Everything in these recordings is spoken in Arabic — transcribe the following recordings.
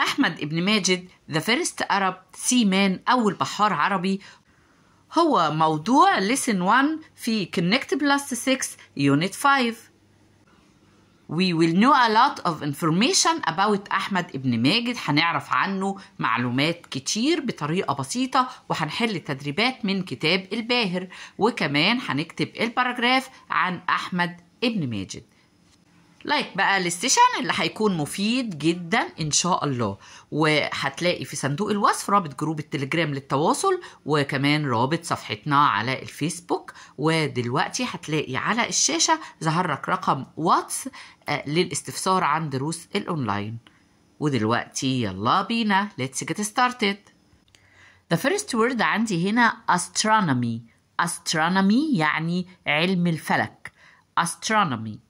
أحمد ابن ماجد The First Arab Seaman أول بحار عربي هو موضوع Lesson 1 في Connect Plus 6 Unit 5 We will know a lot of information about أحمد ابن ماجد هنعرف عنه معلومات كتير بطريقة بسيطة وهنحل تدريبات من كتاب الباهر وكمان هنكتب الباراجراف عن أحمد ابن ماجد لايك بقى للسيشن اللي هيكون مفيد جدا ان شاء الله وهتلاقي في صندوق الوصف رابط جروب التليجرام للتواصل وكمان رابط صفحتنا على الفيسبوك ودلوقتي هتلاقي على الشاشه ظهر لك رقم واتس آه، للاستفسار عن دروس الاونلاين ودلوقتي يلا بينا ليتس جيت ستارتد ذا فيرست وورد عندي هنا astronomy astronomy يعني علم الفلك astronomy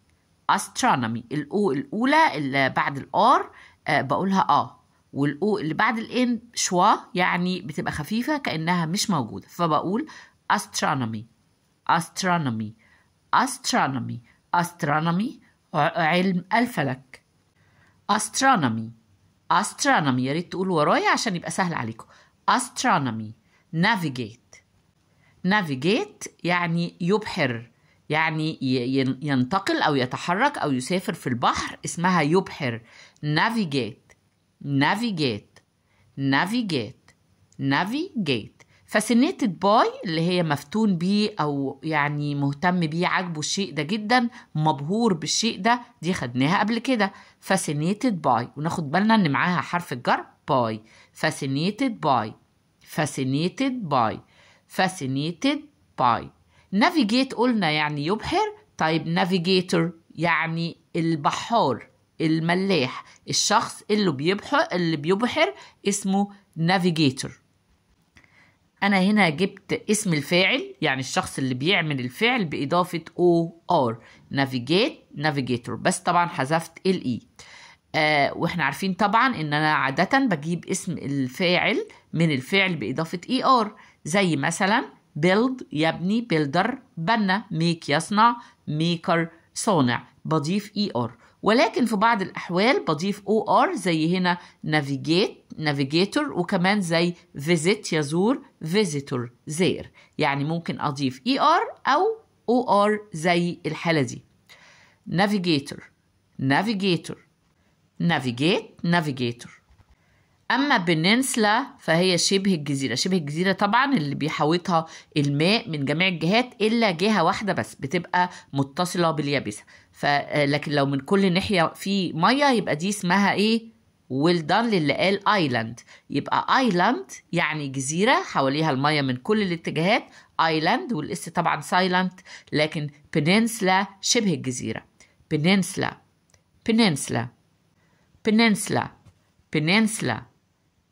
astronomy الاو الاولى اللي بعد الار آه، بقولها اه والاو اللي بعد الان شوا يعني بتبقى خفيفه كانها مش موجوده فبقول astronomy astronomy astronomy astronomy علم الفلك astronomy astronomy يا ريت تقولوا ورايا عشان يبقى سهل عليكم astronomy navigate navigate يعني يبحر يعني ينتقل أو يتحرك أو يسافر في البحر اسمها يبحر نافيجيت نافيجيت نافيجيت نافيجيت fascinated باي اللي هي مفتون بيه أو يعني مهتم بيه عاجبه الشيء ده جدا مبهور بالشيء ده دي خدناها قبل كده fascinated باي وناخد بالنا إن معاها حرف الجر باي fascinated باي fascinated باي fascinated باي نافيجيت قلنا يعني يبحر طيب نافيجيتور يعني البحار الملاح الشخص اللي بيبحر اللي بيبحر اسمه نافيجيتور انا هنا جبت اسم الفاعل يعني الشخص اللي بيعمل الفعل باضافه او ار نافيجيت نافيجيتور بس طبعا حذفت الاي e. آه واحنا عارفين طبعا ان انا عاده بجيب اسم الفاعل من الفعل باضافه اي e ER ار زي مثلا build يبني builder بنى make يصنع maker صانع بضيف اي ار ولكن في بعض الأحوال بضيف او ار زي هنا navigate navigator وكمان زي visit يزور visitor زائر يعني ممكن أضيف اي ار أو او ار زي الحالة دي navigator navigator navigate navigator أما بنينسلا فهي شبه الجزيرة شبه الجزيرة طبعا اللي بيحوطها الماء من جميع الجهات إلا جهة واحدة بس بتبقى متصلة باليابسة آه، لكن لو من كل ناحية في مية يبقى دي اسمها إيه ولدان دان للي قال ايلاند يبقى ايلاند يعني جزيره حواليها الميه من كل الاتجاهات ايلاند والاس طبعا سايلنت لكن بنينسلا شبه الجزيره بنينسلا بنينسلا بنينسلا, بنينسلا.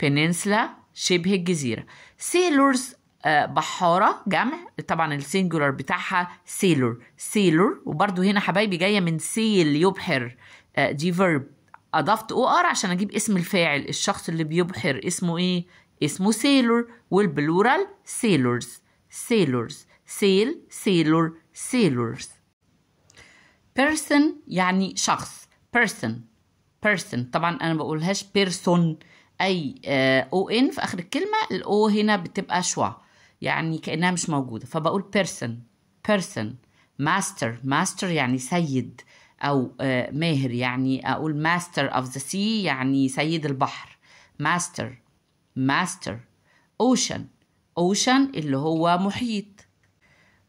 بينينسلا شبه الجزيرة سيلورز آه، بحارة جمع طبعا السنجولار بتاعها سيلور سيلور وبرضو هنا حبايبي جاية من سيل يبحر آه، دي فيرب أضفت أو آر عشان أجيب اسم الفاعل الشخص اللي بيبحر اسمه إيه؟ اسمه سيلور والبلورال سيلورز سيلورز سيل سيلور سيلورز person يعني شخص person person طبعا أنا بقولهاش person اي او آه، ان في اخر الكلمه الاو هنا بتبقى شوا يعني كانها مش موجوده فبقول person person ماستر ماستر يعني سيد او آه، ماهر يعني اقول ماستر اوف ذا سي يعني سيد البحر ماستر ماستر اوشن اوشن اللي هو محيط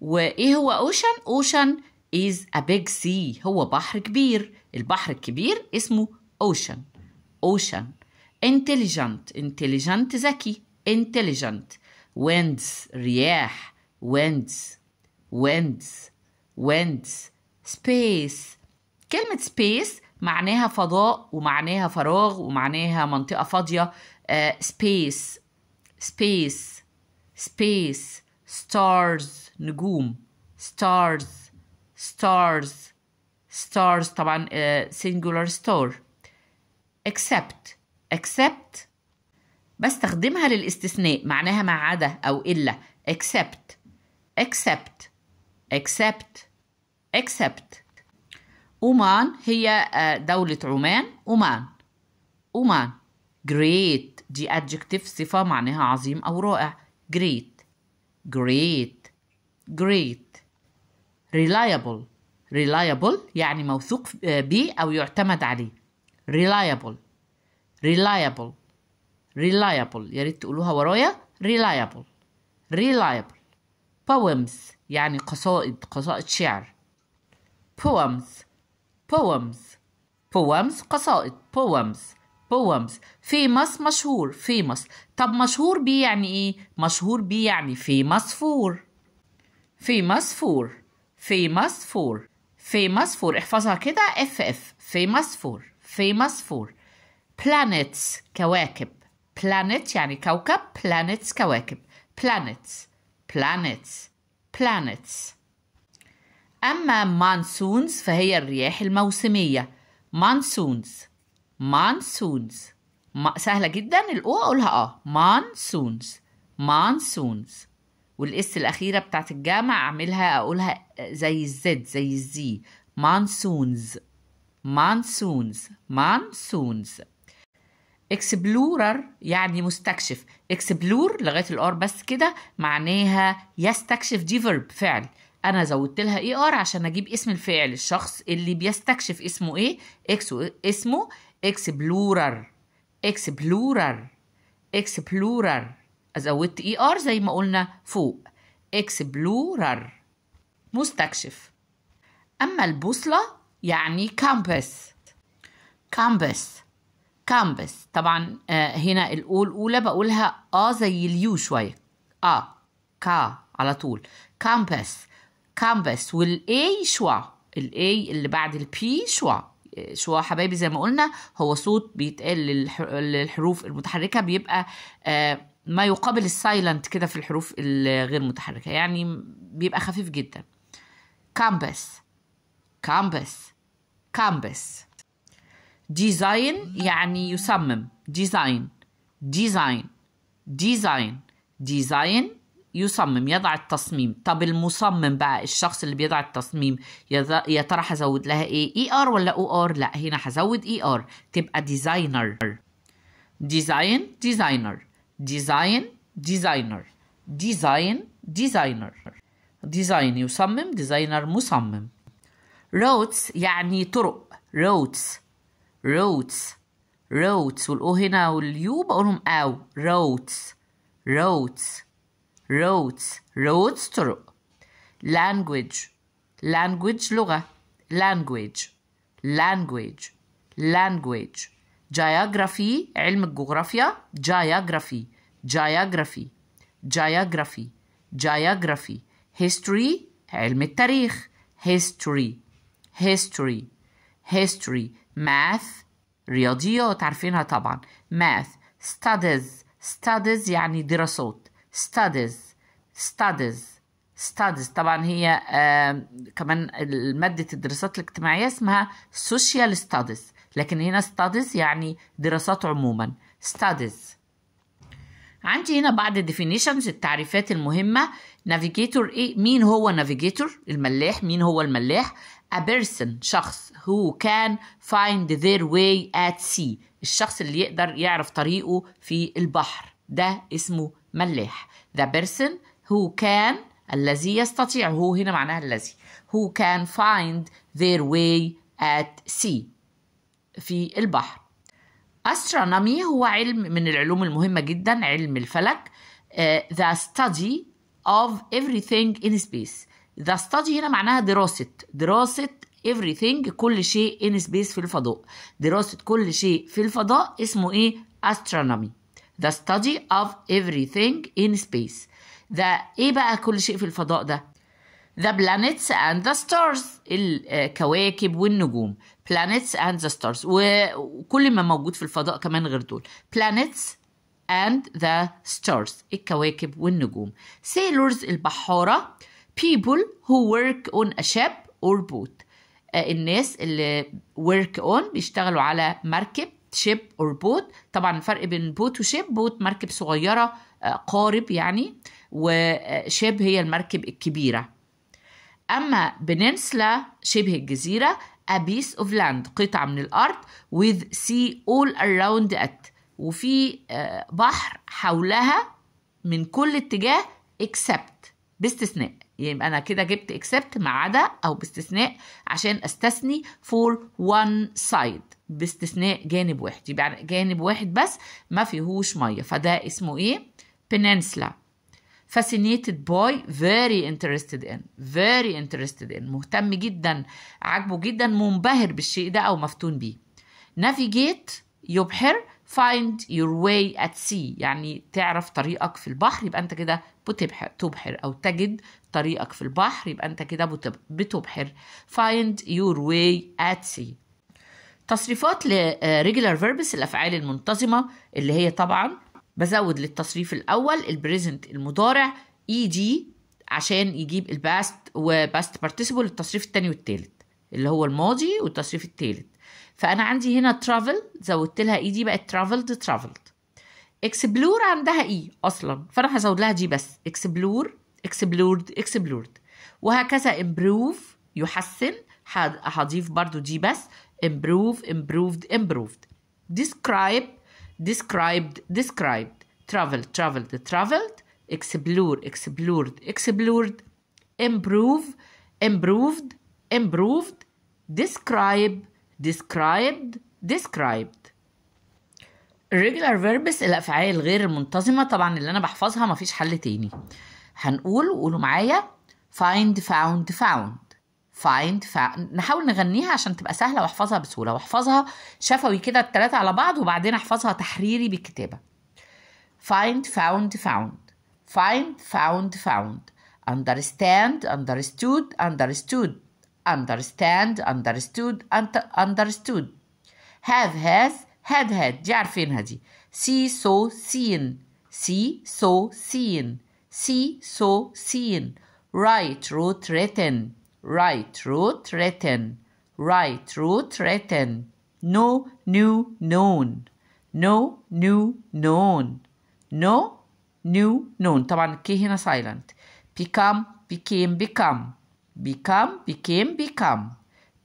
وايه هو اوشن اوشن is a big sea هو بحر كبير البحر الكبير اسمه ocean ocean intelligent intelligent ذكي intelligent winds رياح winds winds winds space كلمة space معناها فضاء ومعناها فراغ ومعناها منطقة فاضية uh, space space space stars نجوم stars stars stars طبعا uh, singular star except accept بستخدمها للاستثناء معناها ما عدا أو إلا accept accept accept accept أومان هي آه، دولة عمان أومان أومان great دي adjective صفة معناها عظيم أو رائع great great great reliable reliable يعني موثوق آه، به أو يعتمد عليه reliable reliable reliable يا ريت تقولوها ورايا reliable reliable poems يعني قصائد قصائد شعر poems poems poems قصائد poems poems famous مشهور famous طب مشهور بيه يعني ايه مشهور بيه يعني famous for famous for famous for famous for احفظها كده اف اف famous for famous for planets كواكب planet يعني كوكب planets كواكب planets planets planets أما monsoons فهي الرياح الموسمية monsoons monsoons سهلة جدا الأو أقولها آه monsoons monsoons والاس الأخيرة بتاعت الجامع أعملها أقولها زي الزد زي الزي monsoons monsoons monsoons اكسبلورر يعني مستكشف اكسبلور لغايه الار بس كده معناها يستكشف دي فيرب فعل انا زودت لها اي ار عشان اجيب اسم الفعل الشخص اللي بيستكشف اسمه ايه اكس اسمه اكسبلورر اكسبلورر اكسبلورر زودت اي e ار زي ما قلنا فوق اكسبلورر مستكشف اما البوصله يعني كامبس كامبس كامبس طبعا آه، هنا الاول الأولى بقولها آه زي اليو شوية آه كا على طول كامبس كامبس والإي شوا الإي اللي بعد البي شوا آه، شوا حبايبي زي ما قلنا هو صوت بيتقال للحروف المتحركة بيبقى آه، ما يقابل السايلنت كده في الحروف الغير متحركة يعني بيبقى خفيف جدا كامبس كامبس كامبس ديزاين يعني يصمم ديزاين ديزاين ديزاين ديزاين يصمم يضع التصميم طب المصمم بقى الشخص اللي بيضع التصميم يا ترى هزود لها ايه اي e ار ولا او ار لا هنا هزود اي e ار تبقى ديزاينر ديزاين ديزاينر ديزاين ديزاينر ديزاين ديزاينر ديزاين يصمم ديزاينر مصمم روتس يعني طرق روتس roads روتس والاو هنا واليو بقولهم او roads roads roads roads طرق language language لغة language language language geography علم الجغرافيا geography geography geography geography history علم التاريخ history history history math رياضيات عارفينها طبعا math studies studies يعني دراسات studies studies studies طبعا هي آه كمان مادة الدراسات الاجتماعية اسمها social studies لكن هنا studies يعني دراسات عموما studies عندي هنا بعض الديفينيشنز التعريفات المهمة نافيجيتور ايه مين هو نافيجيتور الملاح مين هو الملاح a person شخص who can find their way at sea الشخص اللي يقدر يعرف طريقه في البحر ده اسمه ملاح the person who can الذي يستطيع هو هنا معناها الذي who can find their way at sea في البحر Astronomy هو علم من العلوم المهمة جدا علم الفلك uh, the study of everything in space the study هنا معناها دراسة دراسة everything كل شيء in space في الفضاء دراسة كل شيء في الفضاء اسمه ايه astronomy the study of everything in space the ايه بقى كل شيء في الفضاء ده the planets and the stars الكواكب والنجوم planets and the stars وكل ما موجود في الفضاء كمان غير دول planets and the stars الكواكب والنجوم sailors البحارة people who work on a ship or boat آه، الناس اللي work on بيشتغلوا على مركب ship or boat طبعا الفرق بين boat و ship boat مركب صغيره آه، قارب يعني آه، ship هي المركب الكبيره اما بننسلا شبه الجزيره a piece of land قطعة من الأرض with sea all around it وفي آه، بحر حولها من كل اتجاه except باستثناء يبقى يعني أنا كده جبت except ما عدا أو باستثناء عشان أستثني for one side باستثناء جانب واحد يبقى جانب واحد بس ما فيهوش مية فده اسمه إيه؟ peninsula fascinated by very interested in very interested in مهتم جدا عاجبه جدا منبهر بالشيء ده او مفتون بيه navigate يبحر find your way at sea يعني تعرف طريقك في البحر يبقى انت كده بتبحر تبحر او تجد طريقك في البحر يبقى انت كده بتبحر find your way at sea تصريفات لريجولار آه، فيربس الافعال المنتظمه اللي هي طبعا بزود للتصريف الأول البريزنت المضارع اي e دي عشان يجيب الباست وباست بارتيسيبل التصريف التاني والتالت اللي هو الماضي والتصريف التالت فأنا عندي هنا ترافل زودت لها اي e دي بقت ترافلد ترافلد اكسبلور عندها اي e اصلا فانا هزود لها دي بس اكسبلور اكسبلورد اكسبلورد وهكذا امبروف يحسن هضيف برضو دي بس امبروف امبروفد امبروفد ديسكرايب described described traveled traveled traveled explore explored explored improve improved improved describe described described regular verbs الافعال الغير المنتظمه طبعا اللي انا بحفظها مفيش حل تاني هنقول وقولوا معايا find found found فايند فنحاول نغنيها عشان تبقى سهله واحفظها بسهوله واحفظها شفوي كده الثلاثه على بعض وبعدين احفظها تحريري بالكتابه find found found فايند found found understand understood understood understand understood understood have has had had دي عارفينها دي see so seen see so seen see so seen write wrote written right root written, right root written, no new known, no new known, no new known. طبعا K هنا silent. Become, became, become. Become, became, become.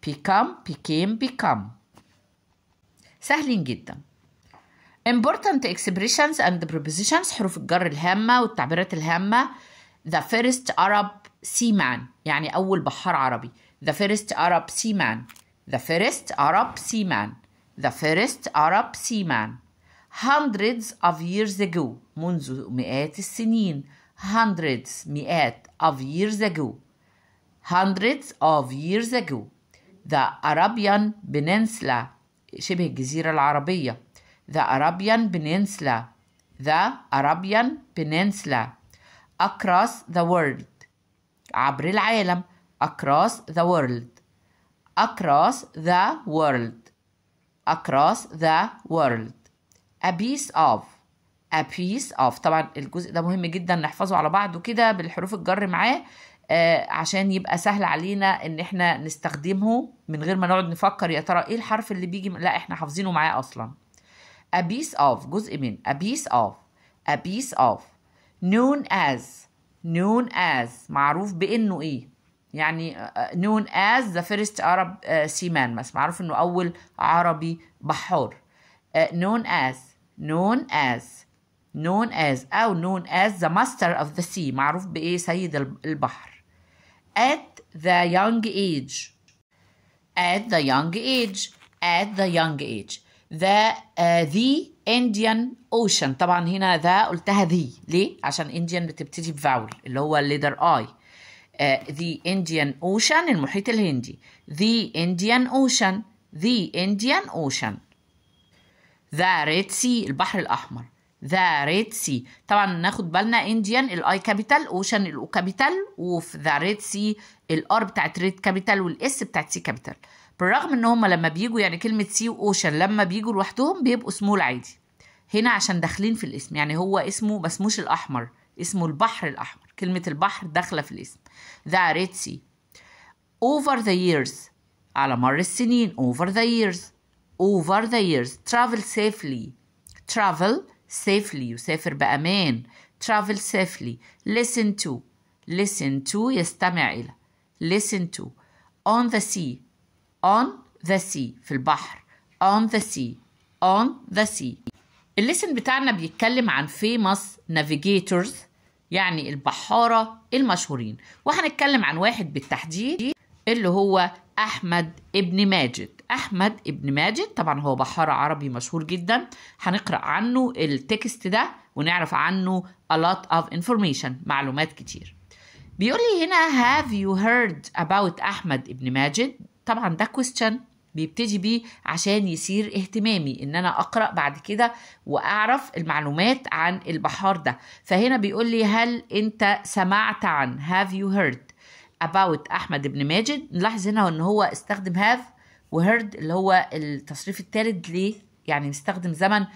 Become, became, become. سهلين جدا. Important expressions and prepositions حروف الجر الهامة والتعبيرات الهامة. The first Arab seaman يعني أول بحار عربي the first Arab seaman the first Arab seaman the first Arab seaman hundreds of years ago منذ مئات السنين hundreds مئات of years ago hundreds of years ago the Arabian Peninsula شبه الجزيرة العربية the Arabian Peninsula the Arabian Peninsula across the world عبر العالم across the world across the world across the world a piece of a piece of طبعا الجزء ده مهم جدا نحفظه على بعضه كده بالحروف الجر معاه آه عشان يبقى سهل علينا ان احنا نستخدمه من غير ما نقعد نفكر يا ترى ايه الحرف اللي بيجي لا احنا حافظينه معاه اصلا a piece of جزء من a piece of a piece of known as known as معروف بانه ايه يعني known as the first Arab seaman مثلا معروف انه اول عربي بحار known as known as known as او known as the master of the sea معروف بايه سيد البحر at the young age at the young age at the young age the uh, the انديان اوشن طبعا هنا ذا قلتها ذي ليه عشان انديان بتبتدي بفاول اللي هو الليدر اي ذا انديان اوشن المحيط الهندي ذا انديان اوشن ذا انديان اوشن ذا ريد سي البحر الاحمر ذا ريد سي طبعا ناخد بالنا انديان الاي كابيتال اوشن الاو كابيتال وفي ذا ريد سي الار بتاعت ريد كابيتال والاس بتاعت سي كابيتال بالرغم ان هم لما بيجوا يعني كلمه سي واوشن لما بيجوا لوحدهم بيبقوا سمول عادي هنا عشان داخلين في الاسم يعني هو اسمه ما اسموش الاحمر اسمه البحر الاحمر كلمه البحر داخله في الاسم ذا ريد سي اوفر ذا ييرز على مر السنين اوفر ذا ييرز اوفر ذا ييرز ترافل سيفلي ترافل سيفلي يسافر بأمان ترافل سيفلي listen to listen to يستمع إلى listen to on the sea on the sea في البحر on the sea on the sea الليسن بتاعنا بيتكلم عن famous navigators يعني البحارة المشهورين وهنتكلم عن واحد بالتحديد اللي هو أحمد ابن ماجد أحمد ابن ماجد طبعا هو بحار عربي مشهور جدا هنقرأ عنه التكست ده ونعرف عنه a lot of information معلومات كتير بيقول لي هنا have you heard about أحمد ابن ماجد طبعا ده كويستشن بيبتدي بيه عشان يثير اهتمامي ان انا اقرا بعد كده واعرف المعلومات عن البحار ده فهنا بيقول لي هل انت سمعت عن have you heard about احمد بن ماجد نلاحظ هنا ان هو استخدم have وهيرد اللي هو التصريف الثالث ليه يعني مستخدم زمن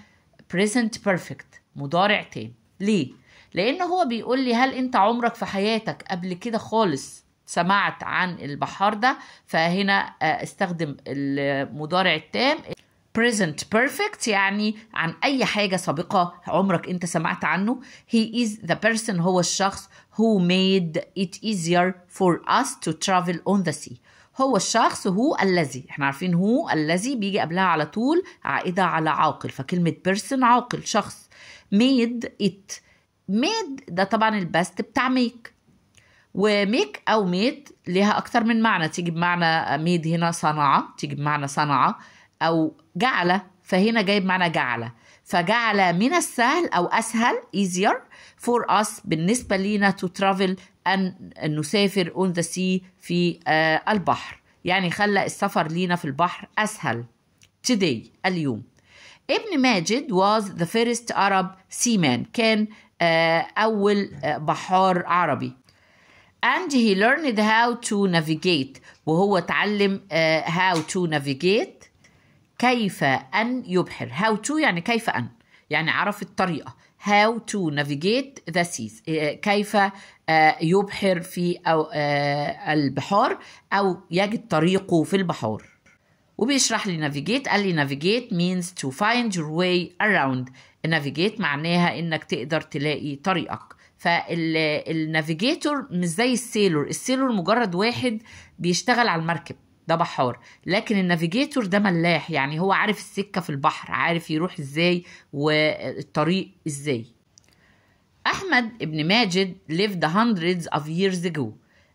present perfect مضارع تاني ليه لان هو بيقول لي هل انت عمرك في حياتك قبل كده خالص سمعت عن البحار ده فهنا آه، استخدم المضارع التام present perfect يعني عن أي حاجة سابقة عمرك أنت سمعت عنه he is the person هو الشخص who made it easier for us to travel on the sea هو الشخص هو الذي احنا عارفين هو الذي بيجي قبلها على طول عائدة على عاقل فكلمة person عاقل شخص made it made ده طبعا البست بتاع make وميك أو ميد ليها أكتر من معنى تيجي بمعنى ميد هنا صنعة تيجي بمعنى صنعة أو جعل فهنا جايب معنى جعل فجعل من السهل أو أسهل easier for us بالنسبة لينا to travel أن نسافر on the sea في آه، البحر يعني خلى السفر لينا في البحر أسهل today اليوم ابن ماجد was the first Arab seaman كان آه، أول آه، بحار عربي and he learned how to navigate وهو تعلم uh, how to navigate كيف أن يبحر how to يعني كيف أن يعني عرف الطريقة how to navigate the seas كيف يبحر في أو البحار أو يجد طريقه في البحار وبيشرح لي navigate قال لي navigate means to find your way around navigate معناها إنك تقدر تلاقي طريقك فالنافيجيتور مش زي السيلور السيلور مجرد واحد بيشتغل على المركب ده بحار لكن النافيجيتور ده ملاح يعني هو عارف السكه في البحر عارف يروح ازاي والطريق ازاي احمد ابن ماجد lived hundreds of years ago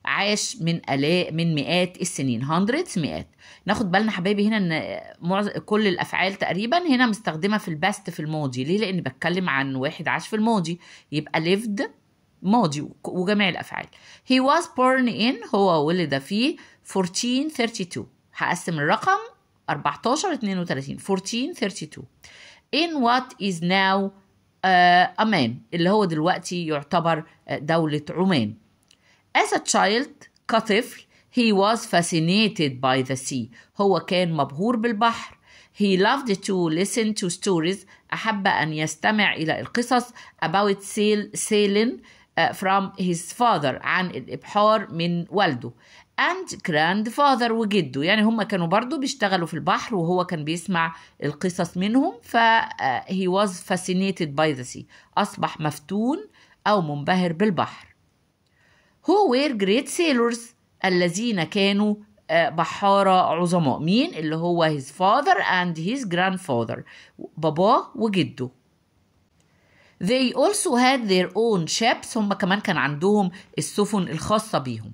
عاش من آلاف من مئات السنين hundreds مئات ناخد بالنا حبايبي هنا ان معظم كل الافعال تقريبا هنا مستخدمه في الباست في الماضي ليه لان بتكلم عن واحد عاش في الماضي يبقى ليفد ماضي وجميع الافعال he was born in هو ولد في 1432 هقسم الرقم 14 32 1432 in what is now امان آه، اللي هو دلوقتي يعتبر آه، دولة عمان As a child كطفل he was fascinated by the sea هو كان مبهور بالبحر He loved to listen to stories أحب أن يستمع إلى القصص about sail, sailing uh, from his father عن الإبحار من والده and grandfather وجده يعني هم كانوا برضو بيشتغلوا في البحر وهو كان بيسمع القصص منهم ف uh, he was fascinated by the sea أصبح مفتون أو منبهر بالبحر هو وير جريت سيلرز الذين كانوا آه، بحارة عظماء مين اللي هو his father and his grandfather باباه وجده They also had their own ships هم كمان كان عندهم السفن الخاصة بيهم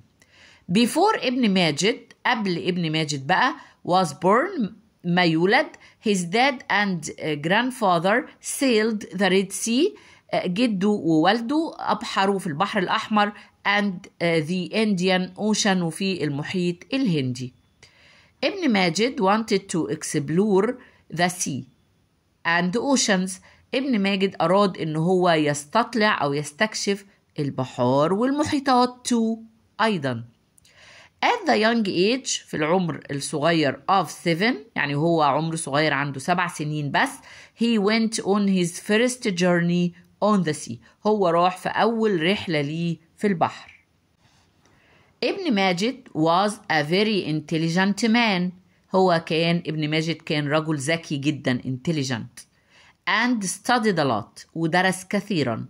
Before ابن ماجد قبل ابن ماجد بقى was born ما يولد his dad and آه، grandfather sailed the Red Sea آه، جده ووالده أبحروا في البحر الأحمر and uh, the Indian Ocean وفي المحيط الهندي ابن ماجد wanted to explore the sea and the oceans ابن ماجد أراد إن هو يستطلع أو يستكشف البحار والمحيطات too أيضا at the young age في العمر الصغير of seven يعني هو عمر صغير عنده سبع سنين بس he went on his first journey on the sea هو راح في أول رحلة ليه في البحر ابن ماجد was a very intelligent man هو كان ابن ماجد كان رجل ذكي جدا intelligent and studied a lot ودرس كثيرا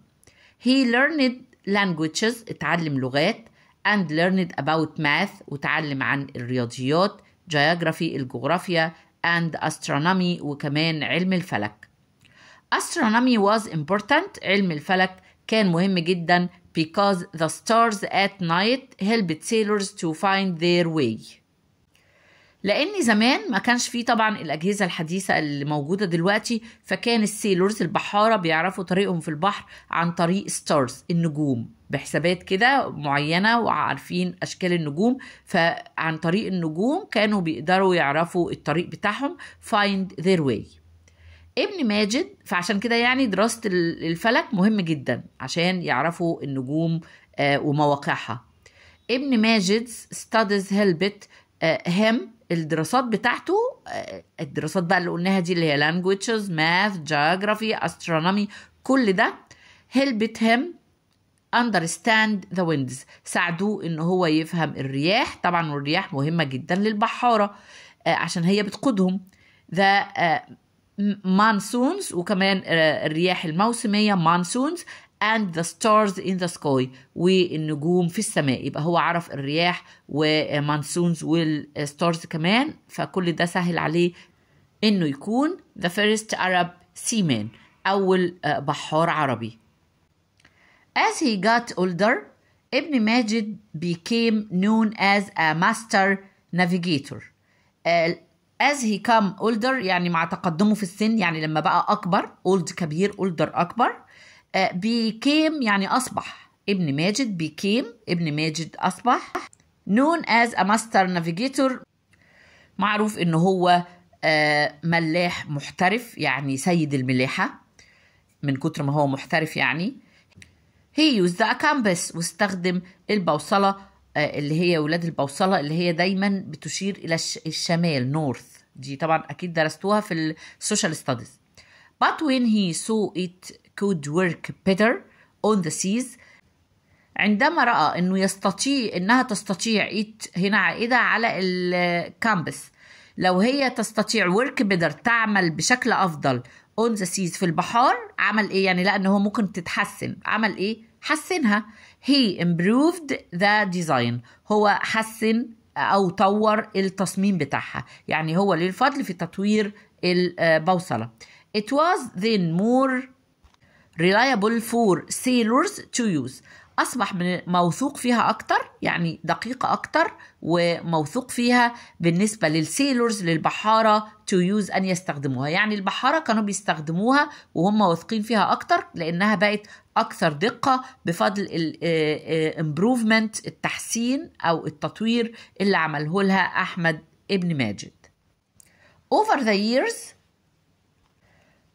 he learned languages اتعلم لغات and learned about math وتعلم عن الرياضيات geography الجغرافيا and astronomy وكمان علم الفلك astronomy was important علم الفلك كان مهم جدا because the stars at night helped sailors to find their way لأن زمان ما كانش فيه طبعا الأجهزة الحديثة اللي موجودة دلوقتي فكان السيلورز البحارة بيعرفوا طريقهم في البحر عن طريق ستارز النجوم بحسابات كده معينة وعارفين أشكال النجوم فعن طريق النجوم كانوا بيقدروا يعرفوا الطريق بتاعهم find their way ابن ماجد فعشان كده يعني دراسة الفلك مهم جدا عشان يعرفوا النجوم آه، ومواقعها ابن ماجد ستادز هيلبت هم الدراسات بتاعته آه، الدراسات بقى اللي قلناها دي اللي هي languages math geography astronomy كل ده هيلبت هم understand the winds ساعدوه ان هو يفهم الرياح طبعا والرياح مهمة جدا للبحارة آه، عشان هي بتقودهم the مانسونز وكمان آه، الرياح الموسمية مانسونز and the stars in the sky والنجوم في السماء يبقى هو عرف الرياح ومانسونز آه، والستارز آه، كمان فكل ده سهل عليه انه يكون the first Arab seaman اول بحار عربي as he got older ابن ماجد became known as a master navigator as he come older يعني مع تقدمه في السن يعني لما بقى أكبر old كبير older أكبر آه، became يعني أصبح ابن ماجد became ابن ماجد أصبح known as a master navigator معروف إن هو آه، ملاح محترف يعني سيد الملاحة من كتر ما هو محترف يعني he used the compass واستخدم البوصلة آه، اللي هي ولاد البوصله اللي هي دايما بتشير الى الشمال نورث دي طبعا اكيد درستوها في السوشيال ستاديز but when he saw it could work better on the seas عندما رأى أنه يستطيع أنها تستطيع إت هنا عائدة على الكامبس لو هي تستطيع ورك بدر تعمل بشكل أفضل اون ذا سيز في البحار عمل إيه يعني لانه هو ممكن تتحسن عمل إيه حسنها he improved the design هو حسن أو طور التصميم بتاعها يعني هو ليه الفضل في تطوير البوصلة it was then more reliable for sailors to use أصبح موثوق فيها أكتر يعني دقيقة أكتر وموثوق فيها بالنسبة للسيلورز للبحارة تو يوز أن يستخدموها يعني البحارة كانوا بيستخدموها وهم واثقين فيها أكتر لأنها بقت أكثر دقة بفضل الامبروفمنت التحسين أو التطوير اللي عمله لها أحمد ابن ماجد over the years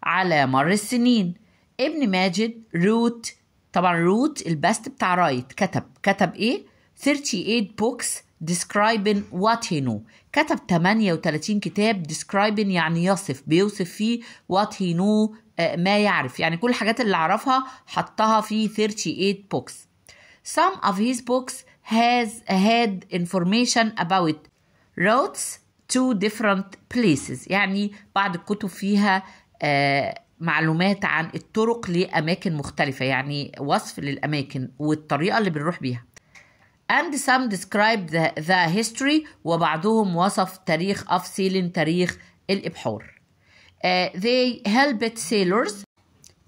على مر السنين ابن ماجد روت طبعا روت البست بتاع رايت كتب كتب ايه 38 books describing what he knew كتب 38 كتاب describing يعني يصف بيوصف فيه what he knew ما يعرف يعني كل الحاجات اللي عرفها حطها في 38 books some of his books has had information about routes to different places يعني بعض الكتب فيها معلومات عن الطرق لأماكن مختلفة يعني وصف للأماكن والطريقة اللي بنروح بيها and some describe the, the history وبعضهم وصف تاريخ of sailing تاريخ الإبحار uh, they helped sailors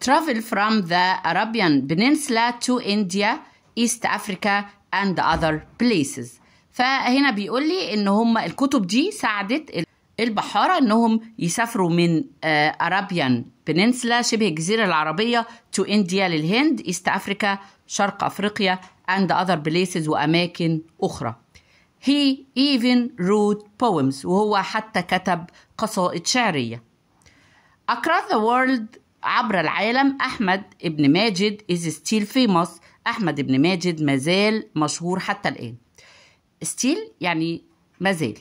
travel from the Arabian Peninsula to India East Africa and other places فهنا بيقول لي ان هم الكتب دي ساعدت ال- البحارة انهم يسافروا من آه، ارابيان بنينسلا شبه الجزيرة العربية تو انديا للهند ايست افريكا شرق افريقيا and other places واماكن اخرى he even wrote poems وهو حتى كتب قصائد شعرية across the world عبر العالم أحمد ابن ماجد is still famous أحمد ابن ماجد مازال مشهور حتى الآن still يعني مازال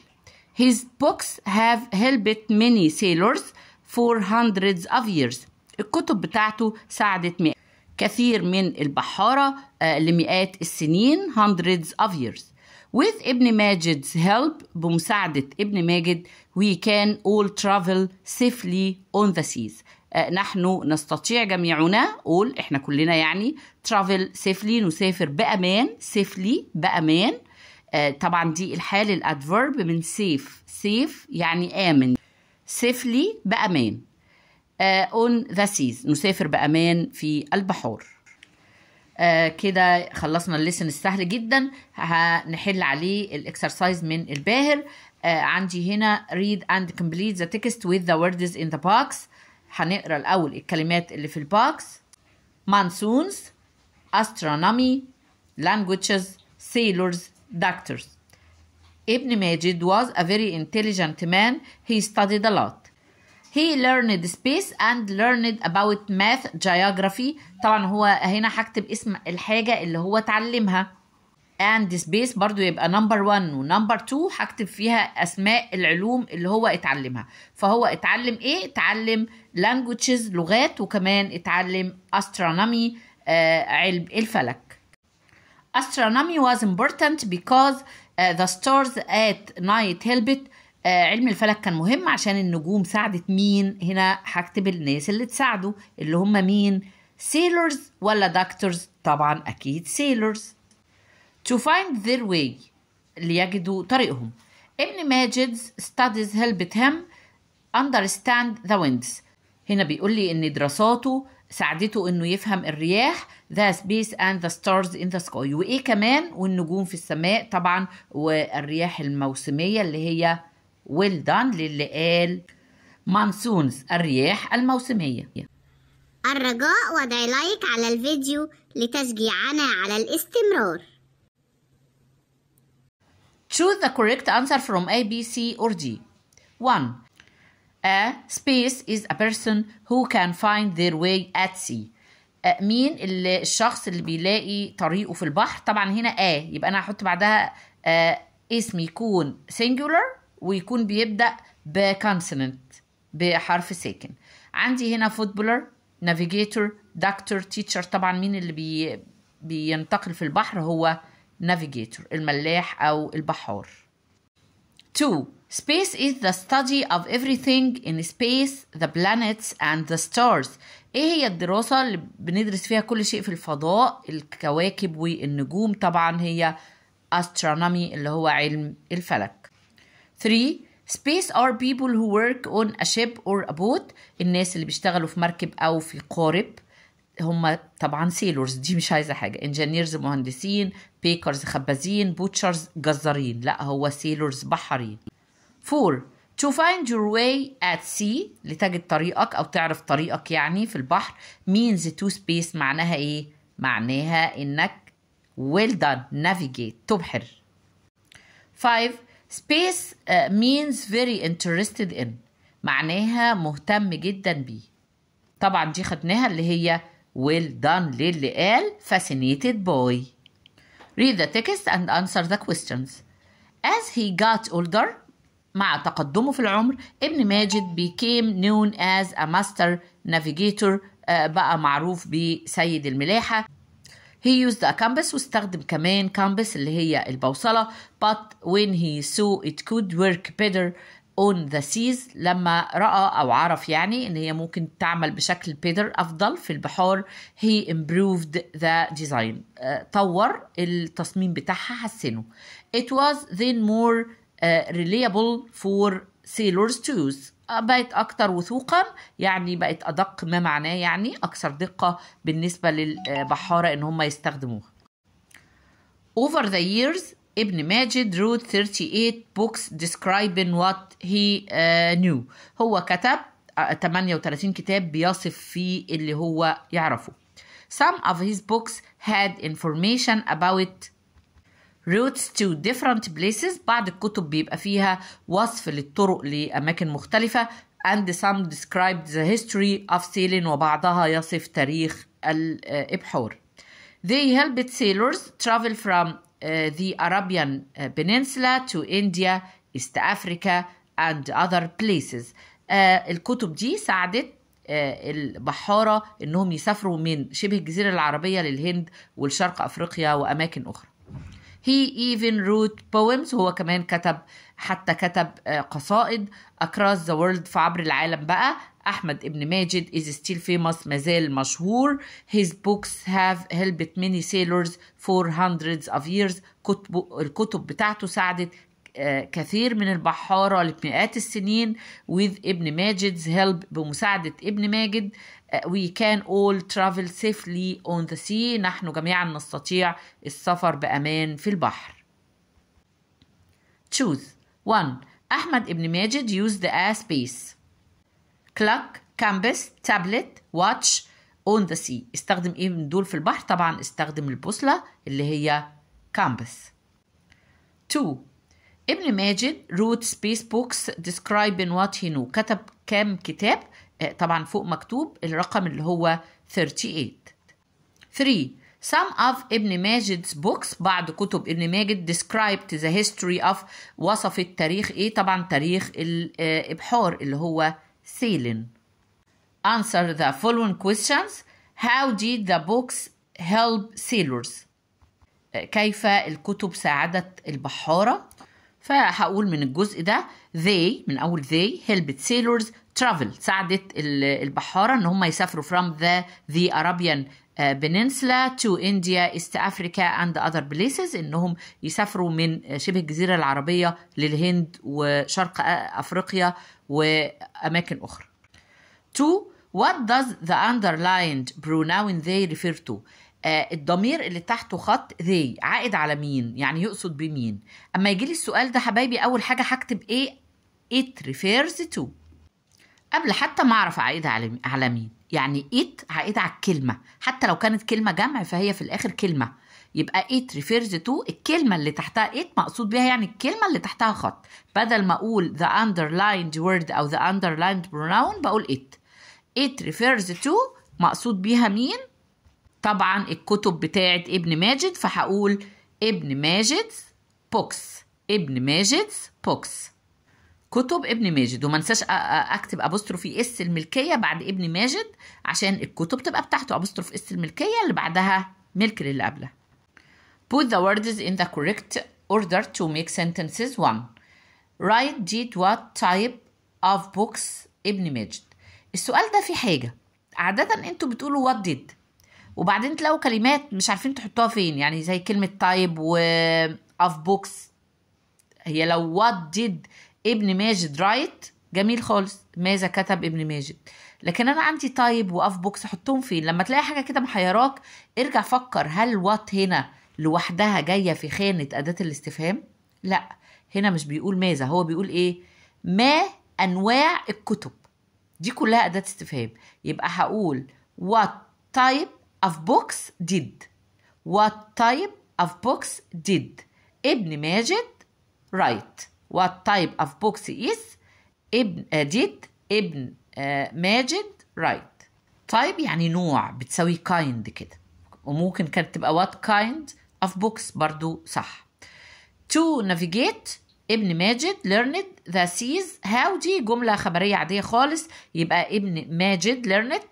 His books have helped many sailors for hundreds of years. الكتب بتاعته ساعدت مئة. كثير من البحارة لمئات السنين hundreds of years. With ابن ماجد's help بمساعدة ابن ماجد we can all travel safely on the seas. نحن نستطيع جميعنا قول احنا كلنا يعني travel safely نسافر بأمان safely بأمان آه، طبعا دي الحال الادفيرب من سيف سيف يعني امن سيفلي بامان اون ذا سيز نسافر بامان في البحور آه كده خلصنا الليسن السهل جدا هنحل عليه الاكسرسايز من الباهر آه عندي هنا read and complete the text with the words in the box هنقرا الاول الكلمات اللي في البوكس monsoons astronomy languages sailors doctors. Ibn Majid was a very intelligent man. He studied a lot. He learned space and learned about math, geography. طبعا هو هنا هكتب اسم الحاجة اللي هو اتعلمها. And space برضو يبقى number one و number two هكتب فيها أسماء العلوم اللي هو اتعلمها. فهو اتعلم إيه؟ اتعلم languages لغات وكمان اتعلم astronomy آه علم الفلك. astronomy was important because uh, the stars at night helped uh, علم الفلك كان مهم عشان النجوم ساعدت مين هنا هكتب الناس اللي تساعدوا اللي هم مين sailors ولا دكتورز طبعا أكيد sailors to find their way ليجدوا طريقهم ابن ماجد's studies helped him understand the winds هنا بيقول لي ان دراساته ساعدته انه يفهم الرياح the space and the stars in the sky وايه كمان والنجوم في السماء طبعا والرياح الموسميه اللي هي well done للي قال مانسونز الرياح الموسميه الرجاء وضع لايك على الفيديو لتشجيعنا على الاستمرار Choose the correct answer from A, B, C or D 1. A space is a person who can find their way at sea مين اللي الشخص اللي بيلاقي طريقه في البحر طبعا هنا آ يبقى أنا هحط بعدها آه اسم يكون singular ويكون بيبدأ بكونسوننت بحرف ساكن عندي هنا فوتبولر نافيجيتور دكتور تيتشر طبعا مين اللي بي بينتقل في البحر هو نافيجيتور الملاح أو البحار 2 Space is the study of everything in space, the planets and the stars. ايه هي الدراسة اللي بندرس فيها كل شيء في الفضاء الكواكب والنجوم طبعا هي astronomy اللي هو علم الفلك 3 space are people who work on a ship or a boat الناس اللي بيشتغلوا في مركب او في قارب هم طبعا سيلورز دي مش عايزه حاجه انجينيرز مهندسين بيكرز خبازين بوتشرز جزارين لا هو سيلورز بحرين 4 To find your way at sea لتجد طريقك أو تعرف طريقك يعني في البحر means to space معناها إيه؟ معناها إنك well done navigate تبحر Five space uh, means very interested in معناها مهتم جدا بيه طبعا دي خدناها اللي هي well done للي قال fascinated boy. read the text and answer the questions as he got older مع تقدمه في العمر ابن ماجد became known as a master navigator آه، بقى معروف بسيد الملاحة he used a compass واستخدم كمان كامبس اللي هي البوصلة but when he saw it could work better on the seas لما رأى أو عرف يعني إن هي ممكن تعمل بشكل بيدر أفضل في البحار he improved the design آه، طور التصميم بتاعها حسنه it was then more ريليبل فور سيلورز توز بقت اكثر وثوقا يعني بقت أدق ما معناه يعني أكثر دقة بالنسبة للبحارة إن هم يستخدموها Over the years ابن ماجد wrote 38 books describing what he uh, knew هو كتب 38 آه، كتاب بيصف فيه اللي هو يعرفه Some of his books had information about routes to different places بعض الكتب بيبقى فيها وصف للطرق لأماكن مختلفة and some described the history of sailing وبعضها يصف تاريخ الإبحار They helped sailors travel from uh, the Arabian Peninsula to India, East Africa and other places. Uh, الكتب دي ساعدت البحارة إنهم يسافروا من شبه الجزيرة العربية للهند والشرق أفريقيا وأماكن أخرى he even wrote poems هو كمان كتب حتى كتب آه، قصائد across the world في عبر العالم بقى أحمد ابن ماجد is still famous مازال مشهور his books have helped many sailors for hundreds of years كتب الكتب بتاعته ساعدت آه، كثير من البحارة لمئات السنين with ابن ماجد's help بمساعدة ابن ماجد we can all travel safely on the sea نحن جميعا نستطيع السفر بأمان في البحر choose 1 أحمد ابن ماجد used the a space clock canvas tablet watch on the sea استخدم ايه من دول في البحر طبعا استخدم البوصلة اللي هي canvas 2 ابن ماجد wrote space books describing what he knew كتب كام كتاب آه، طبعا فوق مكتوب الرقم اللي هو 38 3 Some of ابن ماجد's books بعض كتب ابن ماجد described the history of وصفت تاريخ ايه طبعا تاريخ الابحار اللي هو سيلين Answer the following questions How did the books help sailors آه، كيف الكتب ساعدت البحارة فهقول من الجزء ده they من أول they helped sailors ترافل ساعدت البحاره ان هم يسافروا from the the Arabian بنينسلا تو انديا ايست افريكا اند اذر بليسز انهم يسافروا من آه، شبه الجزيره العربيه للهند وشرق آه، افريقيا واماكن اخرى. تو وات داز ذا underlined pronoun they refer to آه، الضمير اللي تحته خط ذي عائد على مين يعني يقصد بمين اما يجي لي السؤال ده حبايبي اول حاجه هكتب ايه it refers to قبل حتى ما اعرف اعيدها على مين يعني ات هعيدها على الكلمه حتى لو كانت كلمه جمع فهي في الاخر كلمه يبقى ات ريفيرز تو الكلمه اللي تحتها ات مقصود بيها يعني الكلمه اللي تحتها خط بدل ما اقول ذا underlined word او ذا underlined pronoun بقول ات ات ريفيرز تو مقصود بيها مين طبعا الكتب بتاعت ابن ماجد فهقول ابن ماجد بوكس ابن ماجد بوكس كتب ابن ماجد وما انساش اكتب ابوستروفي اس الملكيه بعد ابن ماجد عشان الكتب تبقى بتاعته ابوستروف اس الملكيه اللي بعدها ملك للي قبلها put the words in the correct order to make sentences one. write did what type of books ابن ماجد السؤال ده فيه حاجه عاده انتوا بتقولوا what did وبعدين تلاقوا كلمات مش عارفين تحطوها فين يعني زي كلمه type و of books هي لو what did ابن ماجد رايت جميل خالص ماذا كتب ابن ماجد لكن انا عندي تايب واف بوكس احطهم فين لما تلاقي حاجه كده محيراك ارجع فكر هل وات هنا لوحدها جايه في خانه اداه الاستفهام لا هنا مش بيقول ماذا هو بيقول ايه ما انواع الكتب دي كلها اداه استفهام يبقى هقول وات تايب اوف بوكس ديد وات تايب اوف بوكس ديد ابن ماجد رايت right. وات تايب اوف بوكس از ابن did ابن ماجد رايت تايب يعني نوع بتساوي كايند كده وممكن كانت تبقى وات كايند اوف بوكس برضو صح تو نافيجيت ابن ماجد ليرنت ذا سيز هاو دي جملة خبرية عادية خالص يبقى ابن ماجد ليرنت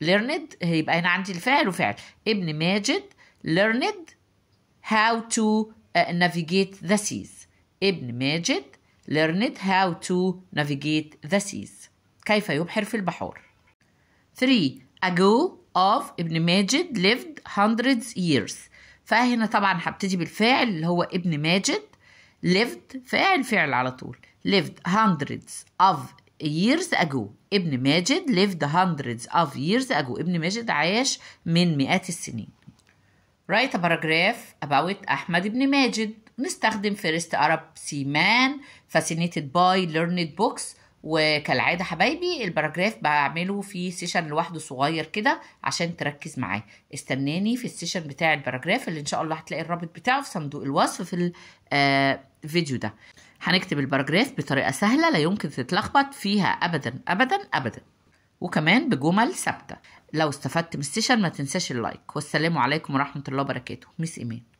ليرنت يبقى هنا عندي الفاعل وفعل ابن ماجد ليرنت هاو تو نافيجيت ذا سيز ابن ماجد learned how to navigate the seas كيف يبحر في البحور 3 ago of ابن ماجد lived hundreds years فهنا طبعا هبتدي بالفعل اللي هو ابن ماجد lived فعل فعل على طول lived hundreds of years ago ابن ماجد lived hundreds of years ago ابن ماجد عاش من مئات السنين write a paragraph about أحمد ابن ماجد نستخدم فيرست ارب سي مان فاسينيتد باي ليرند بوكس وكالعادة حبايبي الباراجراف بعمله في سيشن لوحده صغير كده عشان تركز معاه استناني في السيشن بتاع الباراجراف اللي ان شاء الله هتلاقي الرابط بتاعه في صندوق الوصف في الفيديو آه، ده هنكتب الباراجراف بطريقة سهلة لا يمكن تتلخبط فيها أبدا أبدا أبدا وكمان بجمل ثابتة لو استفدت من السيشن ما تنساش اللايك والسلام عليكم ورحمة الله وبركاته ميس إيمان